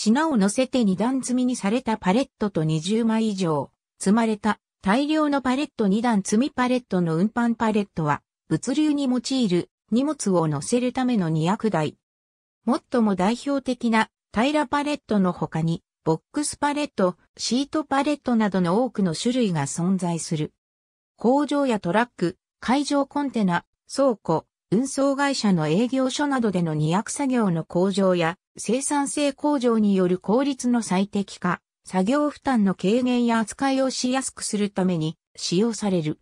品を乗せて2段積みにされたパレットと20枚以上、積まれた大量のパレット2段積みパレットの運搬パレットは、物流に用いる荷物を乗せるための2 0 0台。最も代表的な平パレットの他に、ボックスパレット、シートパレットなどの多くの種類が存在する。工場やトラック、海上コンテナ、倉庫、運送会社の営業所などでの二役作業の向上や生産性向上による効率の最適化、作業負担の軽減や扱いをしやすくするために使用される。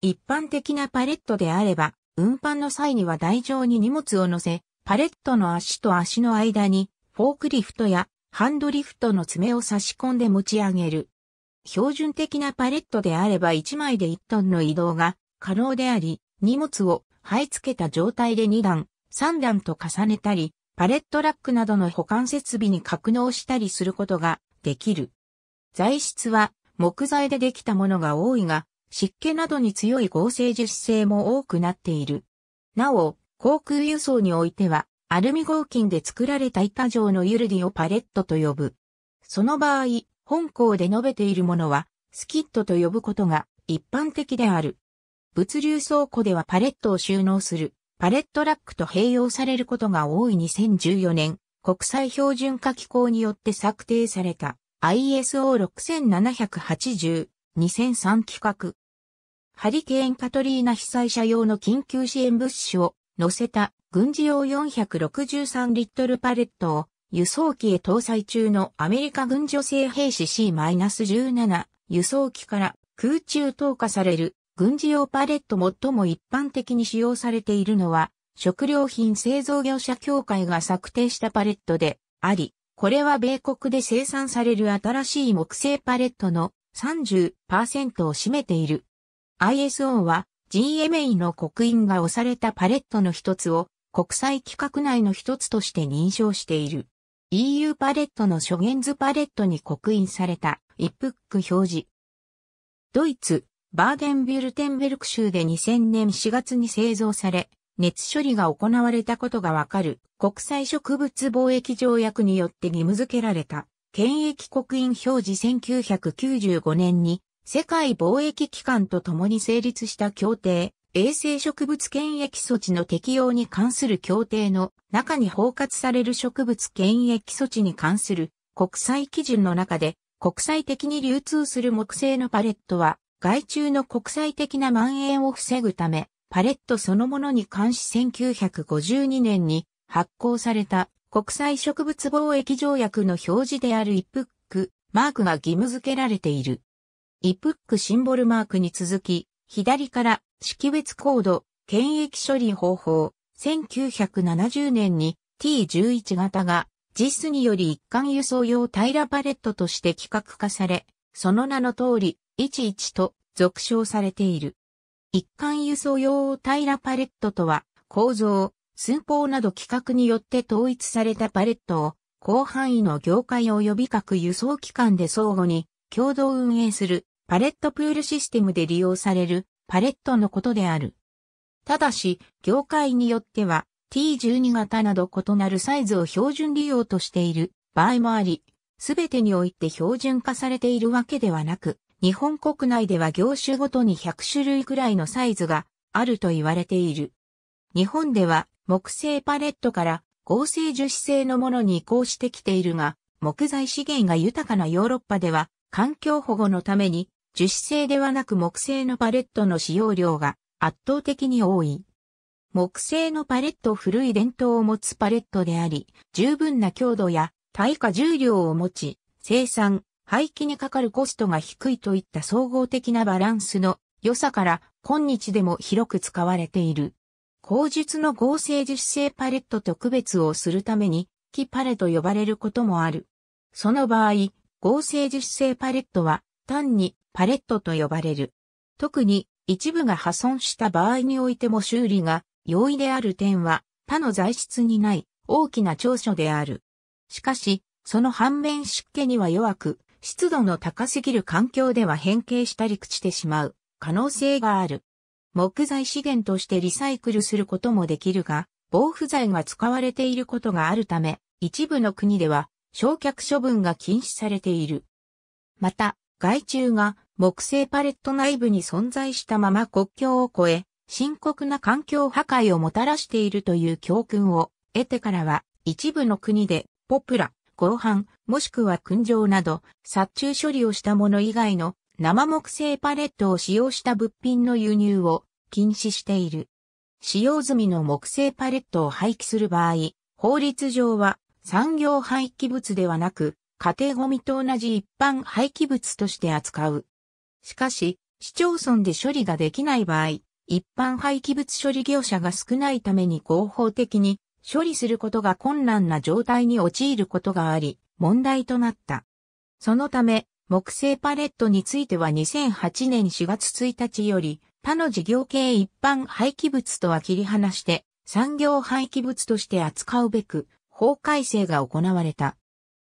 一般的なパレットであれば、運搬の際には台上に荷物を乗せ、パレットの足と足の間にフォークリフトやハンドリフトの爪を差し込んで持ち上げる。標準的なパレットであれば1枚で1トンの移動が可能であり、荷物を貼り付けた状態で2段、3段と重ねたり、パレットラックなどの保管設備に格納したりすることができる。材質は木材でできたものが多いが、湿気などに強い合成樹脂性も多くなっている。なお、航空輸送においては、アルミ合金で作られた板状のユルディをパレットと呼ぶ。その場合、本校で述べているものは、スキットと呼ぶことが一般的である。物流倉庫ではパレットを収納するパレットラックと併用されることが多い2014年国際標準化機構によって策定された ISO6780-2003 規格。ハリケーンカトリーナ被災者用の緊急支援物資を乗せた軍事用463リットルパレットを輸送機へ搭載中のアメリカ軍女性兵士 C-17 輸送機から空中投下される軍事用パレット最も一般的に使用されているのは、食料品製造業者協会が策定したパレットであり、これは米国で生産される新しい木製パレットの30%を占めている。ISO は GMA の刻印が押されたパレットの一つを国際規格内の一つとして認証している。EU パレットの諸言図パレットに刻印された一服表示。ドイツ、バーデンビュルテンベルク州で2000年4月に製造され、熱処理が行われたことがわかる国際植物貿易条約によって義務付けられた権益刻印表示1995年に世界貿易機関と共に成立した協定衛生植物権益措置の適用に関する協定の中に包括される植物権益措置に関する国際基準の中で国際的に流通する木製のパレットは害虫の国際的な蔓延を防ぐため、パレットそのものに関し1952年に発行された国際植物貿易条約の表示である一服マークが義務付けられている。ックシンボルマークに続き、左から識別コード、検疫処理方法、1970年に T11 型が JIS により一貫輸送用平パレットとして規格化され、その名の通り、11と俗称されている。一貫輸送用平パレットとは、構造、寸法など規格によって統一されたパレットを、広範囲の業界及び各輸送機関で相互に共同運営するパレットプールシステムで利用されるパレットのことである。ただし、業界によっては T12 型など異なるサイズを標準利用としている場合もあり、すべてにおいて標準化されているわけではなく、日本国内では業種ごとに100種類くらいのサイズがあると言われている。日本では木製パレットから合成樹脂製のものに移行してきているが、木材資源が豊かなヨーロッパでは環境保護のために樹脂製ではなく木製のパレットの使用量が圧倒的に多い。木製のパレット古い伝統を持つパレットであり、十分な強度や耐荷重量を持ち、生産、廃棄にかかるコストが低いといった総合的なバランスの良さから今日でも広く使われている。口述の合成樹脂製パレットと区別をするために、木パレと呼ばれることもある。その場合、合成樹脂製パレットは単にパレットと呼ばれる。特に一部が破損した場合においても修理が容易である点は他の材質にない大きな長所である。しかし、その反面湿気には弱く、湿度の高すぎる環境では変形したり朽ちてしまう可能性がある。木材資源としてリサイクルすることもできるが、防腐剤が使われていることがあるため、一部の国では焼却処分が禁止されている。また、害虫が木製パレット内部に存在したまま国境を越え、深刻な環境破壊をもたらしているという教訓を得てからは、一部の国でポプラ、合板、もしくは燻蒸など、殺虫処理をしたもの以外の生木製パレットを使用した物品の輸入を禁止している。使用済みの木製パレットを廃棄する場合、法律上は産業廃棄物ではなく、家庭ゴミと同じ一般廃棄物として扱う。しかし、市町村で処理ができない場合、一般廃棄物処理業者が少ないために合法的に処理することが困難な状態に陥ることがあり、問題となった。そのため、木製パレットについては2008年4月1日より、他の事業系一般廃棄物とは切り離して、産業廃棄物として扱うべく、法改正が行われた。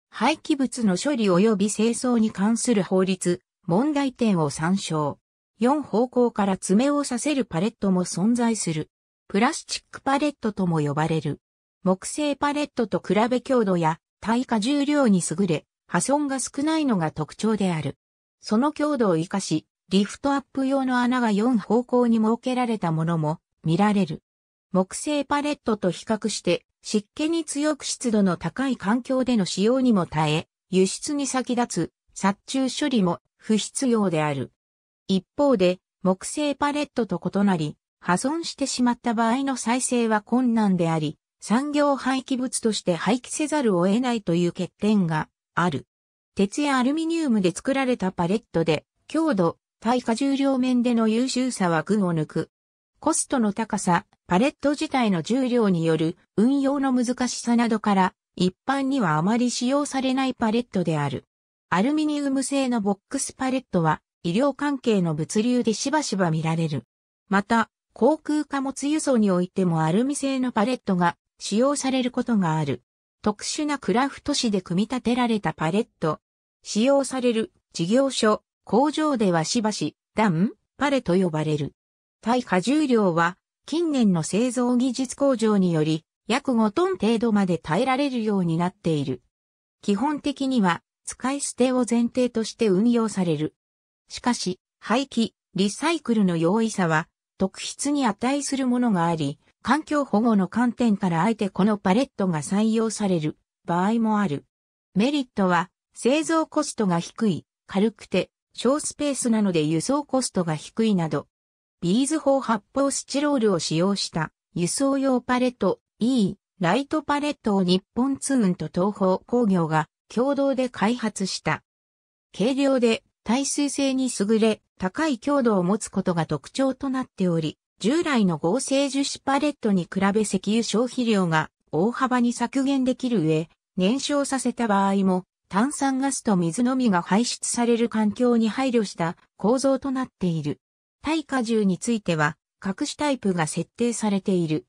廃棄物の処理及び清掃に関する法律、問題点を参照。4方向から爪をさせるパレットも存在する。プラスチックパレットとも呼ばれる。木製パレットと比べ強度や耐荷重量に優れ、破損が少ないのが特徴である。その強度を活かし、リフトアップ用の穴が4方向に設けられたものも見られる。木製パレットと比較して湿気に強く湿度の高い環境での使用にも耐え、輸出に先立つ殺虫処理も不必要である。一方で木製パレットと異なり、破損してしまった場合の再生は困難であり、産業廃棄物として廃棄せざるを得ないという欠点がある。鉄やアルミニウムで作られたパレットで、強度、耐荷重量面での優秀さは群を抜く。コストの高さ、パレット自体の重量による運用の難しさなどから、一般にはあまり使用されないパレットである。アルミニウム製のボックスパレットは、医療関係の物流でしばしば見られる。また、航空貨物輸送においてもアルミ製のパレットが使用されることがある。特殊なクラフト紙で組み立てられたパレット。使用される事業所、工場ではしばし、ダン、パレと呼ばれる。対荷重量は、近年の製造技術向上により、約5トン程度まで耐えられるようになっている。基本的には、使い捨てを前提として運用される。しかし、廃棄、リサイクルの容易さは、特筆に値するものがあり、環境保護の観点からあえてこのパレットが採用される場合もある。メリットは製造コストが低い、軽くて小スペースなので輸送コストが低いなど、ビーズ法発泡スチロールを使用した輸送用パレット E ライトパレットを日本ツーンと東方工業が共同で開発した。軽量で耐水性に優れ高い強度を持つことが特徴となっており、従来の合成樹脂パレットに比べ石油消費量が大幅に削減できる上、燃焼させた場合も炭酸ガスと水のみが排出される環境に配慮した構造となっている。耐荷重については隠しタイプが設定されている。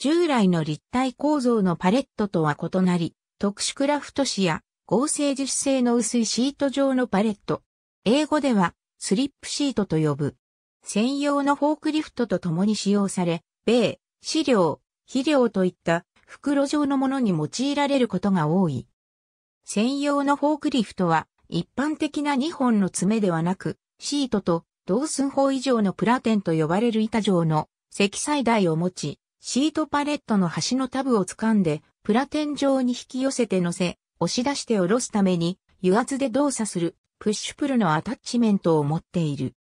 従来の立体構造のパレットとは異なり、特殊クラフト紙や合成樹脂製の薄いシート状のパレット。英語ではスリップシートと呼ぶ。専用のフォークリフトと共に使用され、米、飼料、肥料といった袋状のものに用いられることが多い。専用のフォークリフトは一般的な2本の爪ではなく、シートと同寸法以上のプラテンと呼ばれる板状の積載台を持ち、シートパレットの端のタブを掴んで、プラテン状に引き寄せて乗せ、押し出して下ろすために、油圧で動作する、プッシュプルのアタッチメントを持っている。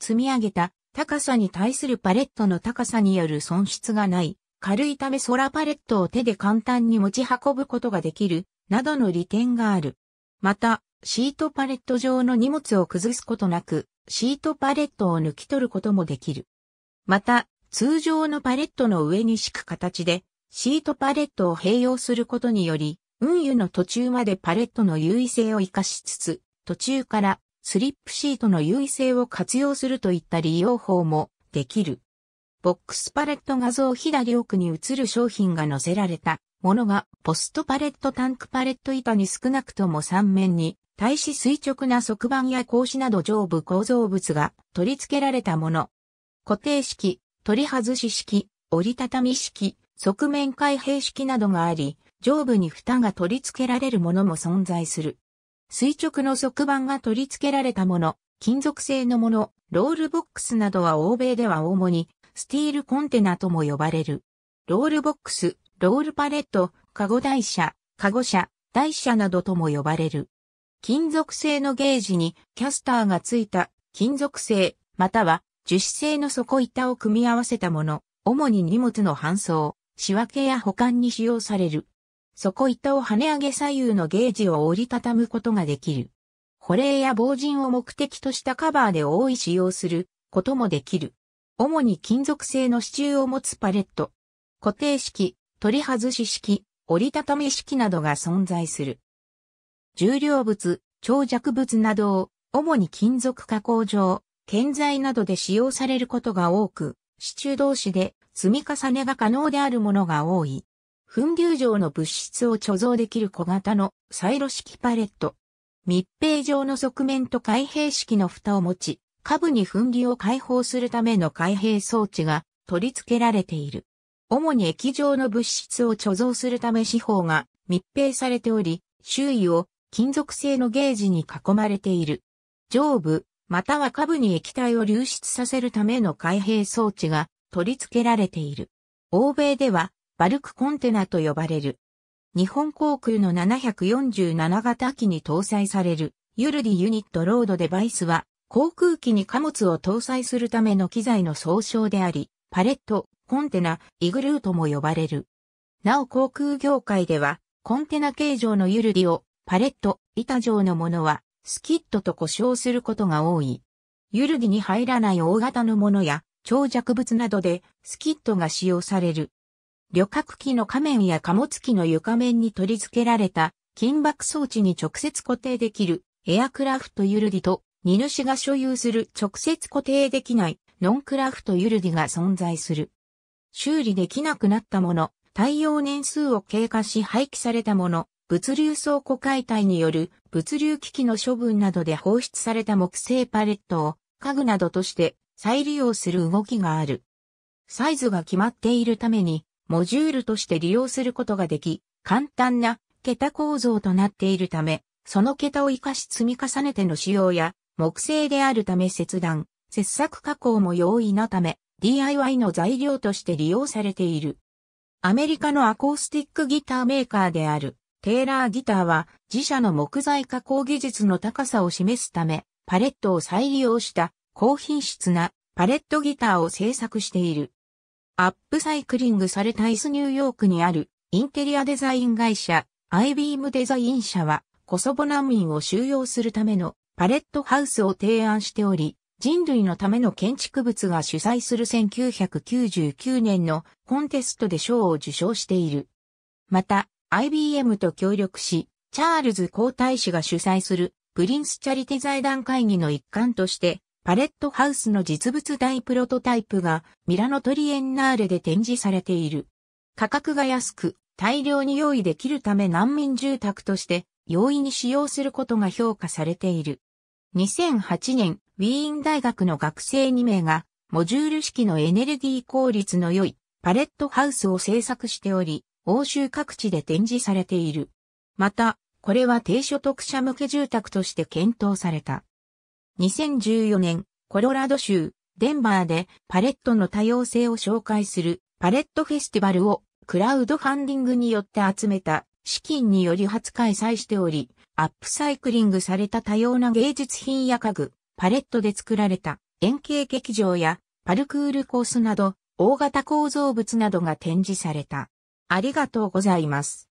積み上げた高さに対するパレットの高さによる損失がない、軽いためソラパレットを手で簡単に持ち運ぶことができる、などの利点がある。また、シートパレット上の荷物を崩すことなく、シートパレットを抜き取ることもできる。また、通常のパレットの上に敷く形で、シートパレットを併用することにより、運輸の途中までパレットの優位性を活かしつつ、途中からスリップシートの優位性を活用するといった利用法もできる。ボックスパレット画像左奥に映る商品が載せられたものがポストパレットタンクパレット板に少なくとも3面に対し垂直な側板や格子など上部構造物が取り付けられたもの。固定式、取り外し式、折りたたみ式、側面開閉式などがあり、上部に蓋が取り付けられるものも存在する。垂直の側板が取り付けられたもの、金属製のもの、ロールボックスなどは欧米では主にスティールコンテナとも呼ばれる。ロールボックス、ロールパレット、カゴ台車、カゴ車、台車などとも呼ばれる。金属製のゲージにキャスターがついた金属製または樹脂製の底板を組み合わせたもの、主に荷物の搬送、仕分けや保管に使用される。底板を跳ね上げ左右のゲージを折りたたむことができる。保冷や防塵を目的としたカバーで覆い使用することもできる。主に金属製の支柱を持つパレット、固定式、取り外し式、折りたたみ式などが存在する。重量物、長尺物などを、主に金属加工場、建材などで使用されることが多く、支柱同士で積み重ねが可能であるものが多い。粉瘤状の物質を貯蔵できる小型のサイロ式パレット。密閉状の側面と開閉式の蓋を持ち、下部に粉瘤を解放するための開閉装置が取り付けられている。主に液状の物質を貯蔵するため四方が密閉されており、周囲を金属製のゲージに囲まれている。上部、または下部に液体を流出させるための開閉装置が取り付けられている。欧米ではバルクコンテナと呼ばれる。日本航空の747型機に搭載されるユルディユニットロードデバイスは航空機に貨物を搭載するための機材の総称であり、パレット、コンテナ、イグルーとも呼ばれる。なお航空業界では、コンテナ形状のユルディをパレット、板状のものはスキットと呼称することが多い。ユルディに入らない大型のものや長尺物などでスキットが使用される。旅客機の仮面や貨物機の床面に取り付けられた金箔装置に直接固定できるエアクラフトユルディと荷主が所有する直接固定できないノンクラフトユルディが存在する。修理できなくなったもの、耐用年数を経過し廃棄されたもの、物流倉庫解体による物流機器の処分などで放出された木製パレットを家具などとして再利用する動きがある。サイズが決まっているためにモジュールとして利用することができ、簡単な桁構造となっているため、その桁を活かし積み重ねての使用や、木製であるため切断、切削加工も容易なため、DIY の材料として利用されている。アメリカのアコースティックギターメーカーである、テーラーギターは自社の木材加工技術の高さを示すため、パレットを再利用した高品質なパレットギターを製作している。アップサイクリングされたイスニューヨークにあるインテリアデザイン会社アイビームデザイン社はコソボ難民を収容するためのパレットハウスを提案しており、人類のための建築物が主催する1999年のコンテストで賞を受賞している。また、IBM と協力し、チャールズ皇太子が主催するプリンスチャリティ財団会議の一環として、パレットハウスの実物大プロトタイプがミラノトリエンナーレで展示されている。価格が安く大量に用意できるため難民住宅として容易に使用することが評価されている。2008年、ウィーン大学の学生2名がモジュール式のエネルギー効率の良いパレットハウスを製作しており、欧州各地で展示されている。また、これは低所得者向け住宅として検討された。2014年、コロラド州、デンバーでパレットの多様性を紹介するパレットフェスティバルをクラウドファンディングによって集めた資金により初開催しており、アップサイクリングされた多様な芸術品や家具、パレットで作られた円形劇場やパルクールコースなど大型構造物などが展示された。ありがとうございます。